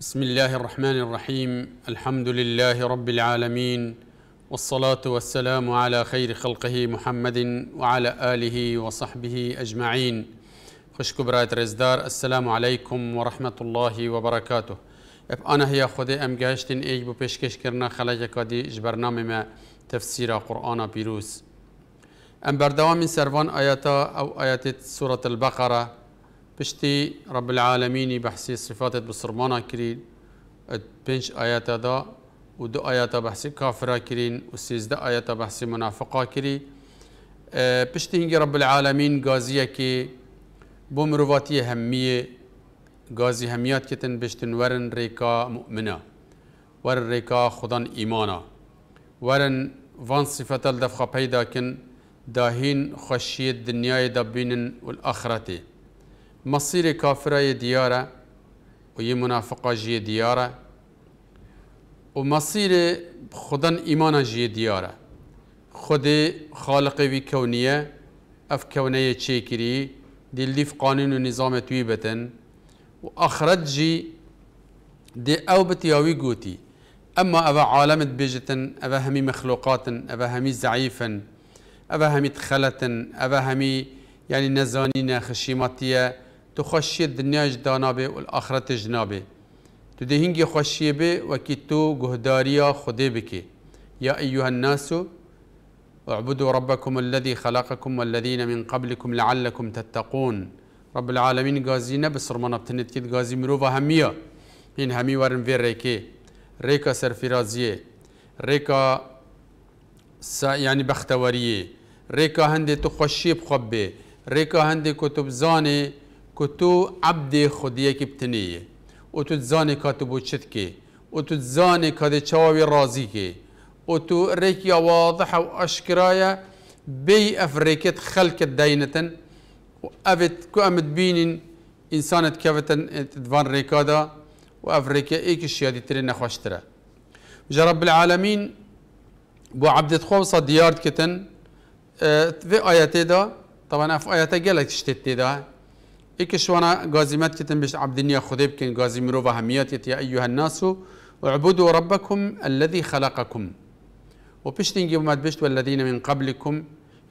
بسم الله الرحمن الرحيم الحمد لله رب العالمين والصلاة والسلام على خير خلقه محمد وعلى آله وصحبه أجمعين خشك برات رزدار السلام عليكم ورحمة الله وبركاته اب أنا هي خدي أم جاشتن إيج بو بيشكش كرنا خلاجة كادي جبرنامه ما تفسير قرآن بيروس أم بردوام من سروان آياتا أو آيات سورة البقرة بشتي رب العالمين بحسي صفات بصرمانا كرين بنش آیات دا ودو دو بحسي كافرا كرين کرین و سیزده آیات منافقا كرين بشتي هنجي رب العالمين گازیه كي بو همية همیه هميات كتن بشتن ورن ريكا مؤمنه ورن ريكا خدان إيمانا ورن وان صفات الدفخه پیدا داهين خشية الدنيا دنیای والآخرتي دا مصير كافرة ديارة ويا منافقة جي ديارة ومصير خدن إيمانا جي ديارة خد خالق في كونية أف كونية تشيكري دي اللي في قانون ونظام تويبة وأخرج جي دي أو بتياوي قوتي أما أبا عالم بيجتن أبا همي مخلوقات أبا همي زعيفا أبا همي تخلتن أبا همي يعني نزانينا خشيماتية تو خوشی دنیا جدانابه و الاخرت جنابه تو دهنگی خوشی به کی تو گهداریا خوده بکی یا ایوها الناس اعبدوا ربكم الذي خلقكم والذين من قبلكم لعلكم تتقون رب العالمين غازي نبصر من بتنت كيد غازي مروفا همية هين همي ورن في ريكي ريكا سرفيرازية ريكا سا يعني بختورية ريكا هندي تخشيب خبي ريكا هندي كتب زاني که تو عبد خودیه که بتنیه او تو زانی که تو بوچت که او تو زانی که ده چواوی رازی که او تو ریکی واضح و اشکرایه بی افریکت خلکت دینتن و افت که امت بینین انسانت كفتن دوان ريكادا وافريكا ايك الشيادي ترين نخوشترا جا رب العالمين بو عبد خوصة ديارد كتن في آياتي دا طبعا في آياتي قالك تشتت دا هيك وانا قازمات كتن بيش عبد الدنيا خذيب كن قازم روفا هميات يا أيها الناس اعبدوا ربكم الذي خلقكم وبيش تنجي وماد بشت والذين من قبلكم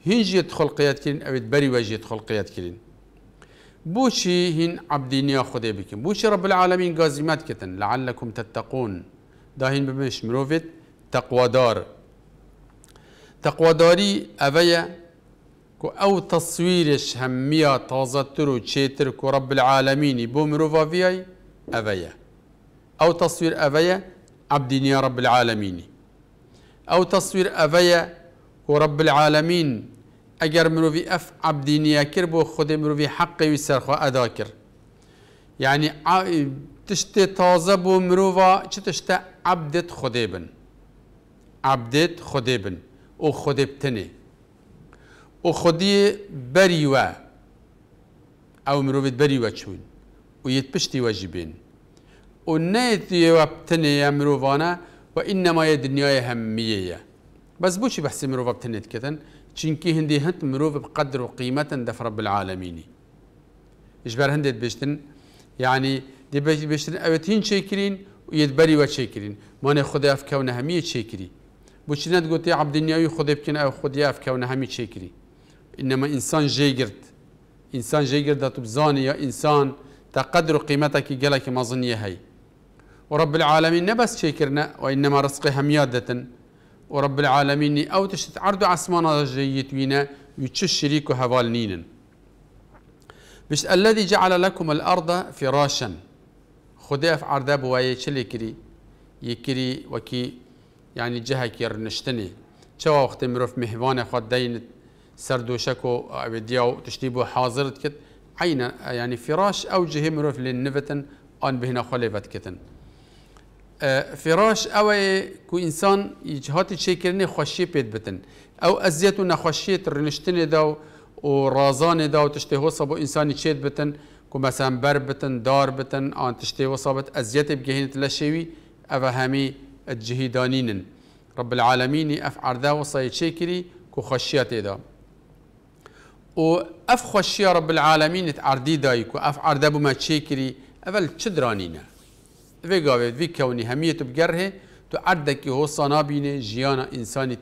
هنجيت خلقيات كن أو تبري وجيت خلقيات كن بوشي هن عبد الدنيا خذيبكم بوشي رب العالمين قازمات كتن لعلكم تتقون داهن بمش مروفت تقوى دار تقوى داري أبيا كو او تصویرش همیه تازتر و چیتر كو رب العالمين بو مروفا ویای اویه او تصویر اویه عبدینی رب العالمين او تصوير اویه كو رب العالمين اگر مروفی اف عبدینی کر بو خود مروفی حقی وی سرخوا ادا کر یعنی يعني تازه بو مروفا چه عبدت خودی بن عبدت خودی بن او خودی بتنه و خودی بەری وە ئەو مرۆڤێت بەری وە چوون و یت پشتی و بین و نەتیەوە بتنەیە مرۆڤانە و یه دنیای هەممیەیە بەس بۆچی بەحسی مرۆڤ بتنێتکەن چینکی هەندی هەند مرۆڤ بقدر و قیمت قیمەتەن دەفرە بالعاالمینی ژبەر هەندێک بشتن یعنی دی بشتن ئەوەتین چێکرین و یت یەتبەری وە چێکرین مانێ خدای ئەفکەونە هەمیە چێکری بچینەت گوتی عبدنیاوی خودی بکەن ئەو خودی ئەفکەونە هەمی چێکری انما انسان جيجرد انسان جيجرد تبزاني يا انسان تقدر قيمتك جلك ما ظنيه هي ورب العالمين نبس شكرنا وانما رزقها ميادة ورب العالمين او تشت عرض عسمان جيت وينا يتش شريك هوالنين بش الذي جعل لكم الارض فراشا خداف عرض بوايا شلي يكري وكي يعني جهك يرنشتني نشتني شوا وقت مروف مهوان خد دينت سرد وشكو دياو تشتيبو حاضرت كت عين يعني فراش او جهي للنفتن آن بهنا خليفت كتن آه، فراش او كو انسان جهاتي شكرني خشي بيت بتن او ازيت و نخوشيت رنشتن داو و رازان داو تشتي هو انسان شيت بتن كو مثلا بر بتن دار بتن آن تشتي وصابت ازيت بجهينة لشيوي او همي الجهيدانين رب العالمين افعر عردا وصايت شيكري كو خشيت داو و اف خوشي رب العالمين تعردي دايك اف عردابو ما تشيكري اول تشدرانينا في قاوي في كوني هميته بقره تو عردك هو صنابينه جيانا انساني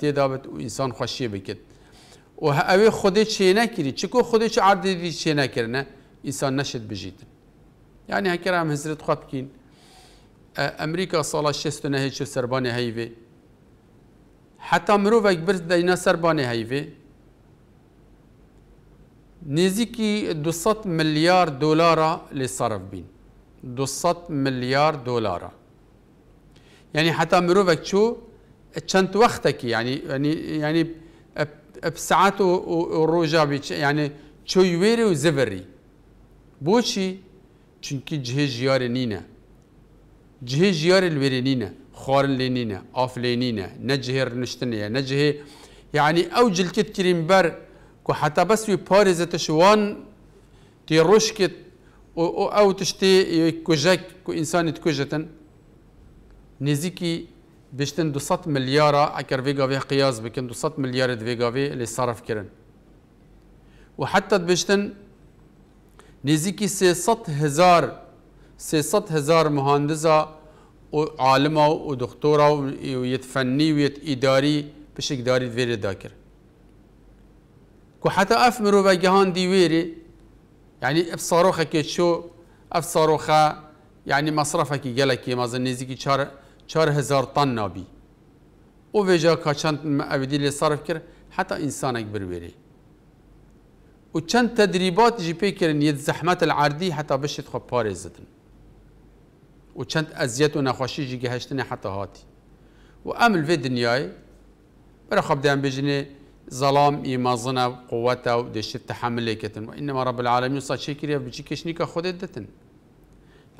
و انسان خوشي بكت و اوي خودي چي نكري چكو خودي چ عردي دي چي نكرنا انسان نشد بجيت يعني هكرا هم هزرت خط بكين امريكا صلاة شستنا هيك سرباني هيفي حتى مروفك برد دينا سرباني هيفي نزيكي دوسات مليار دولار لصرف صرف بین مليار دولار يعني حتى مروفك شو كانت وقتك يعني يعني يعني بساعات وروجا يعني شو يويري وزفري بوشي چونكي جهي جيار نينا جهي جيار الويري نينا خارن لينينا اف لينينا نجهي رنشتنية نجهي يعني او جلكت كريم بر وحتى بس يبارز تشوان تي روشكت او تشتي كوجاك كو انسان تكوجتن نزيكي بيشتن 200 مليار اكر فيغا في قياس بكن 200 مليار فيغا في اللي صرف كرن وحتى بيشتن نزيكي 300 هزار 300 هزار مهندزة وعالمة ودكتورة ويتفني ويت إداري بشكل داري فيري داكر كو حتى اف مروه گهان يعني یعنی اف صاروخه که چو اف صاروخه يعني مصرفه كي جالكي مازن نیزی که چار, هزار طن نابی او ویجا كاشان ابيدي اویدی صرف صرف حتى انسان اكبر برویری و چند تدريبات جي بيكر يد زحمات العردي حتى حتی بشت خوب زدن و چند ازيات و نخوشي جي گهشتن حتی هاتی و امل في دنياي برا خب دیم بجني ظلام يمازنا قوته ودش التحمل كتن وإنما رب العالمين صار شكريا بشكش نيكا خدت دتن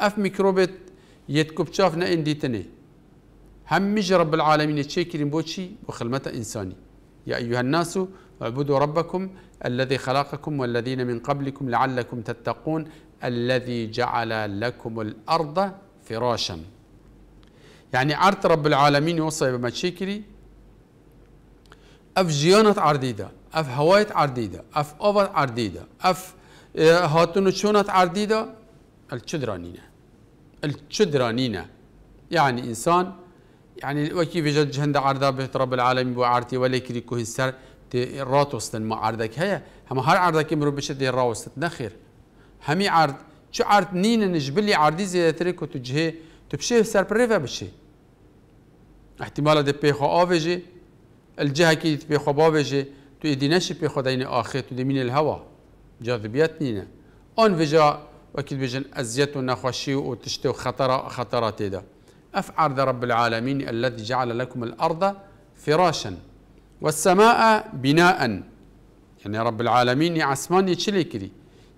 أف ميكروب يتكب شافنا إن تني هم مش رب العالمين شكرين بوشي وخلمته إنساني يا أيها الناس اعبدوا ربكم الذي خلقكم والذين من قبلكم لعلكم تتقون الذي جعل لكم الأرض فراشا يعني عرت رب العالمين يوصي بما شكري اف جيونات عرضيده اف هوايت عرضيده اف اوفر عرضيده اف اه، هاتونشونات عرضيده الشدرانينه الشدرانينه يعني انسان يعني وكيف يجد جهند عرضه بيت رب العالمين بوعرتي ولا كوهن سر تي راتوستن ما عرضك هيا هما هر عرضك يمرو بشت دي راوستت نخير همي عرض شو عرض نينا نجبلي عرضي زي تريكو تجهي تبشي سر بريفا بشي احتمالا دي بيخو اوفيجي الجهة كي بيخو بابجي تو إديناش بيخو دين آخر تو دمين الهوا جاذبيات نينا أون وجا وكيد بيجن أزيت ونخوشي وتشتي خطر خطرات دا أف عرض رب العالمين الذي جعل لكم الأرض فراشا والسماء بناء يعني رب العالمين عسمان يشلي كري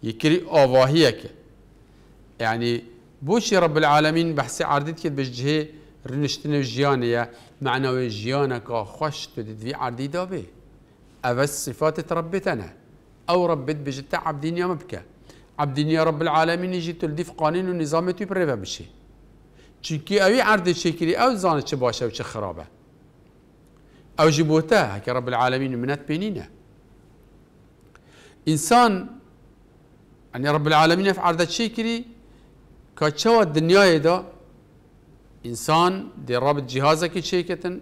يكري أواهيك يعني بوشي رب العالمين بحسي عردت كده بجهه رنشتنه جيانية معنوي جيانك خوش في عردي دابي أبس صفات تربتنا أو ربت بجتا عبدين يا مبكى عبدين يا رب العالمين يجي تلدي في قانون ونظام تبريفا بشي چونكي أوي عرض شكري أو زانت شي وش خرابة أو جبوتا هكا رب العالمين منات بينينا إنسان يعني رب العالمين في عرض شكري كاتشوى الدنيا ده انسان در رابط جهازک یتشیکتن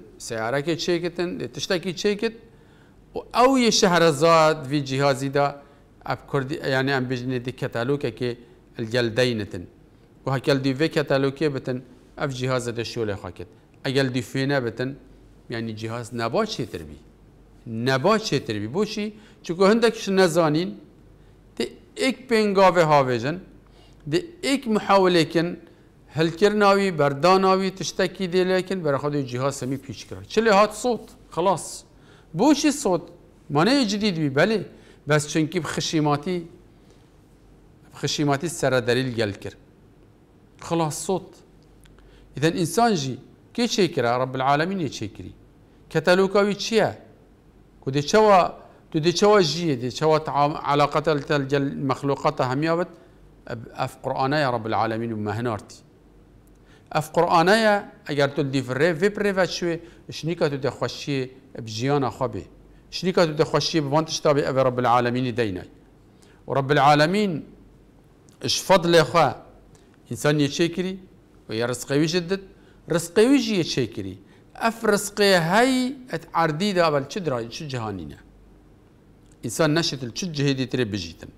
که چه تشتک و او شهرزاد وی جهازی دا کردی یعنی ام بجنی که کتالوکا کی و هکل دی وی کتالوکه بتن اف جهاز دا شو لخاكت اجل دی فینه بتن یعنی جهاز نبا چتر بی نبا چتر بی بوشی چونکو هندکش نزانین دی اك بينغاوي هاويجن دی ایک محاولة کن هل كرناوي برداناوي تشتكي دي لكن برا جهاز سمي بيش كرا شلي هات صوت خلاص بوشي صوت معناه جديد بي بلي بس چونكي بخشيماتي بخشيماتي دليل جل كر خلاص صوت اذا انسان جي كي شكرا رب العالمين يشكري كتالوكاوي تشيا كودي شوا تودي شوا جي دي شوا علاقة المخلوقات هميابت اف قرآن يا رب العالمين ومهنارتي اف قرآن ایا اگر تو دیفره وی پره و شوی شنیکا تو دخوشی بجیان خوابی شنیکا تو دخوشی بوانتش تابی او رب العالمین دینه و رب العالمین اش فضل خواه انسان یه چه کری و یه رسقه وی جدد رزقوی جی یه چه کری اف رسقه های ات عردی ده اول چه درای چه جهانی نه انسان نشد چه جهیدی تره بجیتن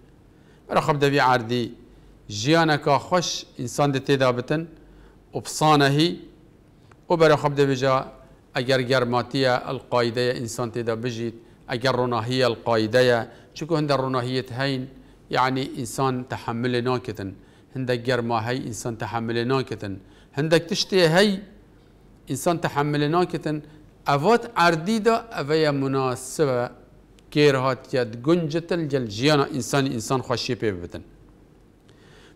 برا خب دوی عردی جیانه که خوش انسان ده تیدا بتن وبصانه وبرا خبد بجا اگر گرماتیه القاعده انسان تدا بجید اگر روناهیه القاعده چکو هند روناهیت هین يعني انسان تحمل ناكتن هندك جرما هي انسان تحمل ناكتن هندك تشتي هي انسان تحمل ناكتن اوات عرديدا اويا مناسبه كير هات يد جنجتن جل جيانا انسان انسان خوشي بيبتن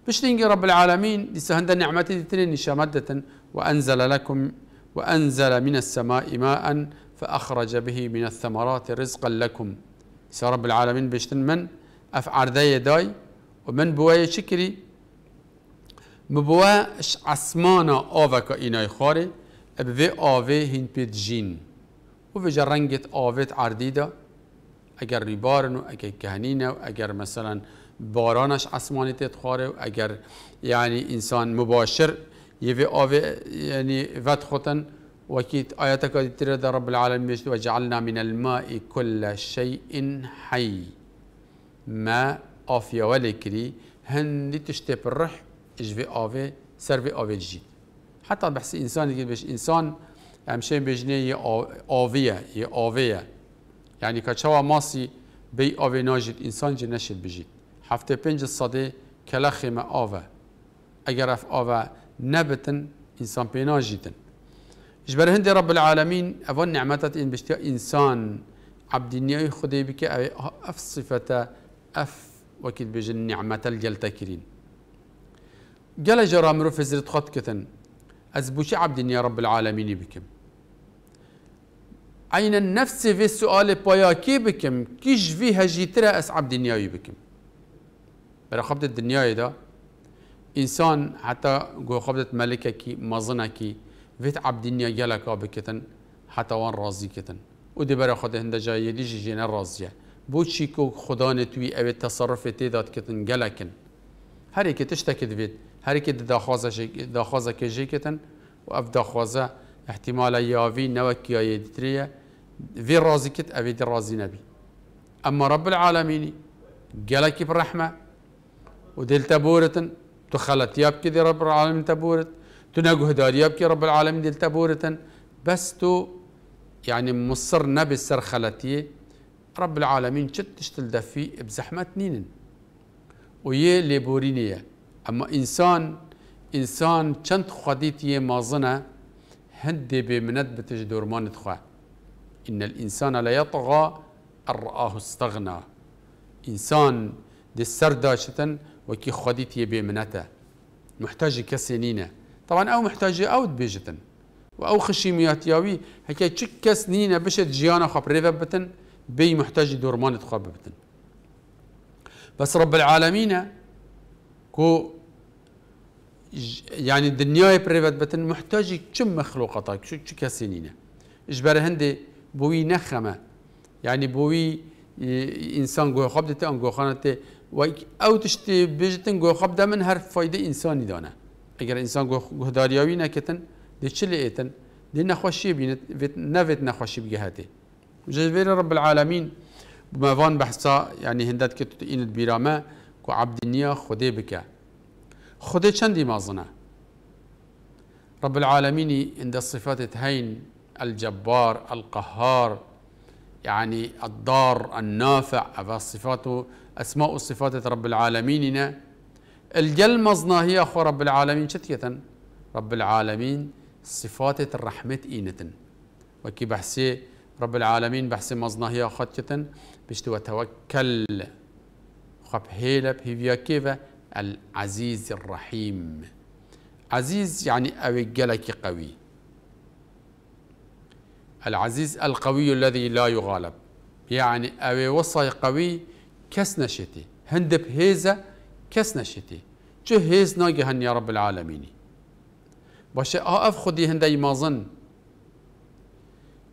بشتنجي رب العالمين لسهند نعمتي تنين شمادة وأنزل لكم وأنزل من السماء ماء فأخرج به من الثمرات رزقا لكم سي رب العالمين بشتن من أفعر ذي داي ومن بوايا شكري مبوا عسمانا آوكا إناي خاري بفي آوه هين بيت جين وفي رنجت آوه عرديدا أجر ريبارن وأجر كهنينة وأجر مثلا بارانش آسمانی تیت اگر یعنی انسان مباشر يفي أوفي يعني فات خوتن وكيت آياتك در رب العالمين و وجعلنا من الماء كل شيء حي ما آفيا ولكري هندي تشتي بالرح جفي آفي سرفي آفي جيت حتى بحس إنسان يجي بيش إنسان أمشي آویه آفيا يا یعنی يعني كشوا ماسی بي آوی ناجد إنسان جنشد بجيت هفته پنج صده کلا ما آوه اگر اف آوه نبتن انسان پینا جیتن جبر هنده رب العالمین اوان نعمتت این بشتیا انسان عبد نیای خدای بکه اف صفت اف وکید بجن نعمت الگل تکرین گل جرام رو فزرت خط كتن أزبوش عبد يا رب العالمين بكم عين النفس في السؤال بياكي بكم كيش في هجيترا أس عبد بكم برای خبت دنیای دا انسان حتی گو خبت ملکه کی مزنه کی ویت عبد دنیا یلکا بکتن حتی وان راضی کتن و دی برای خود هنده جایی دیجی جینه راضیه بو چی که خدا نتوی او تصرف تیداد کتن گلکن هر یکی تشتکد وید هر یکی داخوازه کجی کتن و اف داخوازه احتمال یاوی نوکی دیتریه وی راضی کت رازكت أبي راضی نبی أما رب العالمینی العالمين قالك برحمة وديل تبورتن تخلت يبكي دي رب العالمين تبورت تنقه دار يبكي رب العالمين ديل تبورتن بس تو يعني مصر نبي السر خلتي رب العالمين شت تشتل دفي بزحمة نينن ويه لبورينية أما إنسان إنسان شنت خديت يه مازنه هند بمند بتجدور ما ندخل إن الإنسان لا يطغى أن رآه استغنى إنسان دي السر داشتن وكي خودی تێ بێ منەتە كسنينة طبعا او تاوان او محتاجی ئەوت خشي و ئەو خشی میاتیاوی هەکە چ کەس بتن بي محتاجي دورمان خوا بتن بس رب العالمين كو يعني دنياي بريفت بتن محتاجي كم مخلوقاتك شو شو كسنينه اجبر هندي بوي نخمه يعني بوي انسان جوه خواب ان جوه خانته و او تشتی بجتن گو خب ده من هر فایده انسانی دانه اگر انسان گو داریاوی نکتن دی چلی ایتن دی نخوشی بینت نویت نخوشی بگهاتی جزویر رب العالمین بموان بحثا يعني هندات كتوت تقين البيرامة كو عبد النيا خدي بك خدي چندي مازنا رب العالمين عند الصفات هين الجبار القهار يعني الضار النافع هذا صفاته أسماء الصفات رب العالمين الجل مزنا هي أخو رب العالمين شتية رب العالمين صفات الرحمة إينة وكي بحسي رب العالمين بحسي مزنا هي خطية بشتو توكل خب هيلا بهيفيا كيفا العزيز الرحيم عزيز يعني أوي جلك قوي العزيز القوي الذي لا يغالب يعني أوي وصي قوي کس نشتی هند بهیزه کس نشتی چه هیز ناگهن یا رب العالمینی باشه آه آف خودی هنده مازن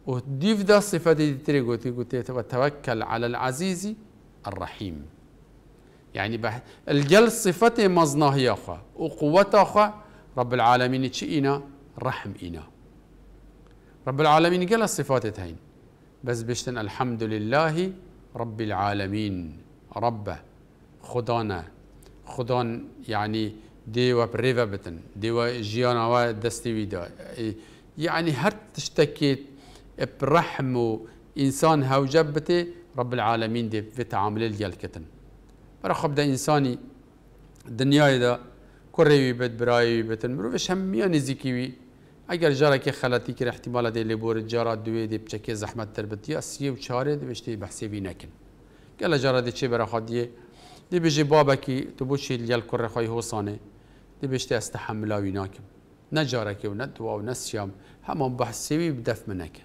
و دیف دا صفتی دیتری گوتی گوتی و توکل على العزیزی الرحیم يعني بح... الجل صفته هي أخا وقوته أخا رب العالمين تشئنا رحم إنا رب العالمين قال الصفات هين بس بشتن الحمد لله رب العالمين ربه خدانا خدان يعني ديوا بريفا بتن ديوا جيانا ودستي ويدا يعني هر تشتكيت برحمو انسان هوجبتي رب العالمين دي في تعامل الجلكتن خب ده انساني دنياي ده كوريوي بت برايوي بتن هم يعني نزيكيوي اگر جارا كي خلاتي که احتمال دي لبور جارا دوي دي بچکی زحمت تر بتیا سیو چاره دی بحسي بحثی گل جارا دی برا خودیه دی بجی بابا کی تو بوشی لیل کر خای حسانه دی بشتی استحملا کم نه جارکی و نه و نه سیام همان بحثیوی بدف منکه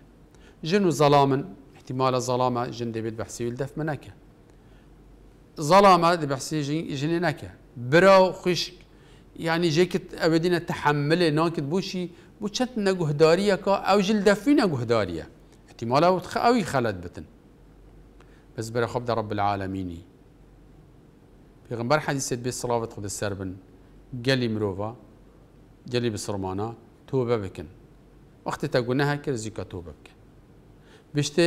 جن و ظلامن احتمال ظلامه جن دی بید بحثیوی بدف منکه ظلامه دي بحسي جنينك براو خشك يعني جيكت أبدينا تحمل ناكت بوشي چند نجهدارية كا أو جلدفينا جهدارية احتمالا أو خلد بتن بس برا خب رب العالمين پیغمبر حدیثت به صلوات خود سربن گلی مروفا گلی بسرمانا توبه بکن وقتی تا گناه کرد زیکا توبه بکن بشتي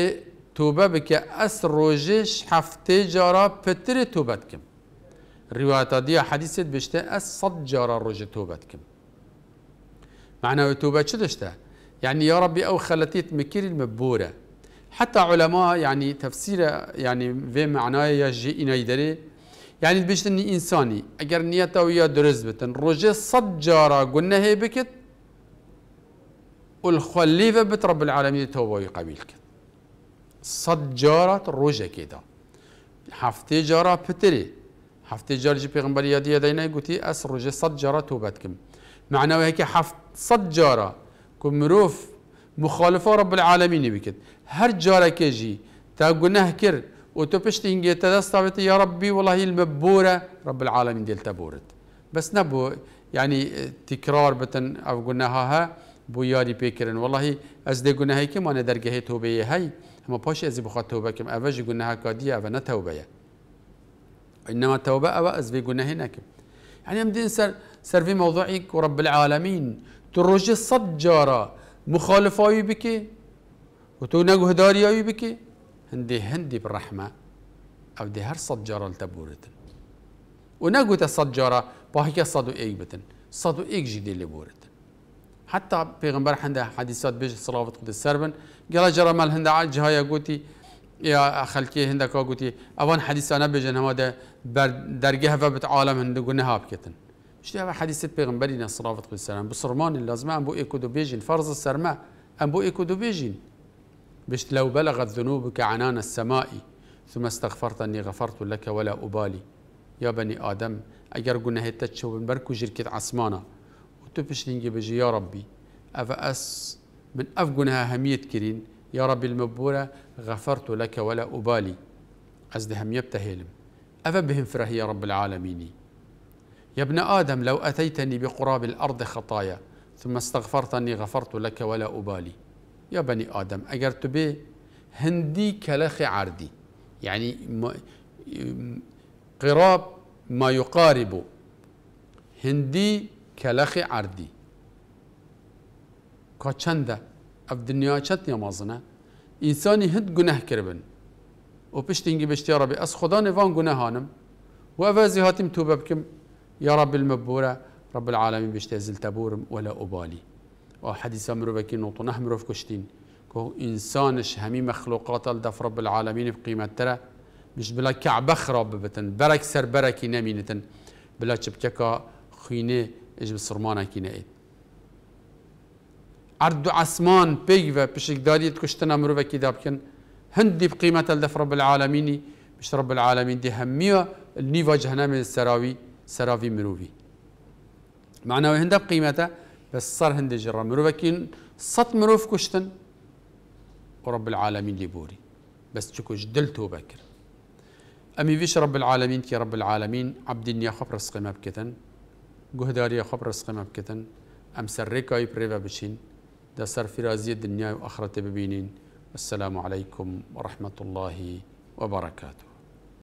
توبه بك اس روجيش هفته جارا بتر توبه کم روایت حديث حدیثت بشتي اس صد جارا روز توبه کم معناه توبه چه يعني يا ربي أو خلتيت مكير المبورة حتى علماء يعني تفسير يعني في معناه يجي جی اینای يعني یعنی بشتن إنساني اگر نیت او یا بتن روجه صد جارا هي بكت والخليفة بترب رب العالمين توبة قبيل كت صد جارة روجة كده هفته جارة بتري حفتي جارة جي پیغمبر يدي يدينا يقولي اس روجة صد جارة توبتكم معناه هيك هفت صد جارة كمروف مخالفه رب العالمين بكت هر جارکه جی تا گناه کرد و تو پشت اینگه تدست یا ربی والله المبوره رب العالمین دل تبورد بس نبو يعني تكرار بتن او گناهها بو یاری پیکرن والله از ده گناهی که ما درگه توبه هی اما پاش از بخواد توبه کم اوج گناه کادی او نه انما توبه او از بی گناه نکم يعني امدين سر سر في موضوعك ورب العالمين تروجي صد جارة مخالفة بکی و تو نگو هداریایی هندي هندي بالرحمه او دي هر صد جارة لتبورتن ونقو تصد باهيك صدو ايك بتن صدو ايك جدي اللي حتى بيغمبر حندا حديثات بيج صلاة قد السربن قال جرى مال هندا جهايا قوتي يا خلكي هندا قوتي اوان حديث انا بيجن هما ده درجه هفا عالم هندو قلنا هابكتن اشتهى حديث پیغمبری نصرافت قدس سلام بصرمان لازمه ام بو ایکو دو بیجین فرض السرمه ام بو ايكو دو بیجین لو بلغت ذنوبك عنان السماء ثم استغفرتني غفرت لك ولا أبالي يا بني آدم اگر گناه تشو بركو جركت عصمانا وتبش بشتنجي بجي يا ربي أفا أس من أف گناه هميت كرين يا ربي المبورة غفرت لك ولا أبالي أزدهم يبتهلم أفا بهم فرح يا رب العالمين يا ابن آدم لو أتيتني بقراب الأرض خطايا ثم استغفرتني غفرت لك ولا أبالي يا بني آدم أجر تبي هندي كلخ عردي يعني قراب ما يقارب هندي كلخ عردي كاچنده اف دنیا چت نمازنه انسانی هند گناه كربن و پشت اینگی بشتی ربی از خدا نوان گناهانم و اوازی هاتیم توبه بکم يا رب المبورة رب العالمين بيشتازل تبور ولا أبالي وحديثة مروفكي نوطو في كشتين كو إنسانش همي مخلوقات الدف رب العالمين بقيمة ترى مش بلا كعبة خراب بتن برك سر بركي نمينتن بلا شبكة خيني اجب سرمانا كينائت عرض عسمان بيغفة بشك داريت كشتنا مروفا كي دابكن هندي بقيمة الدف رب العالمين مش رب العالمين دي همية النيفا جهنم السراوي سەراوی مرۆڤی معناەوە هند قیمەتە بس صار هند جرا مرۆڤەکین سەد مروف كشتن ورب العالمين لیبووری بەس بس کوش جدلتو تۆ بەکرد ئەمی رب العالمين كي رب العالمين عبد عبدینیا خبر سقيم ابكتن گوهداریە خۆ خبر سقيم ابكتن ام ڕێکایی پرێوە بشين دا صار في رازي الدنيا واخرته ببينين السلام عليكم ورحمة الله وبركاته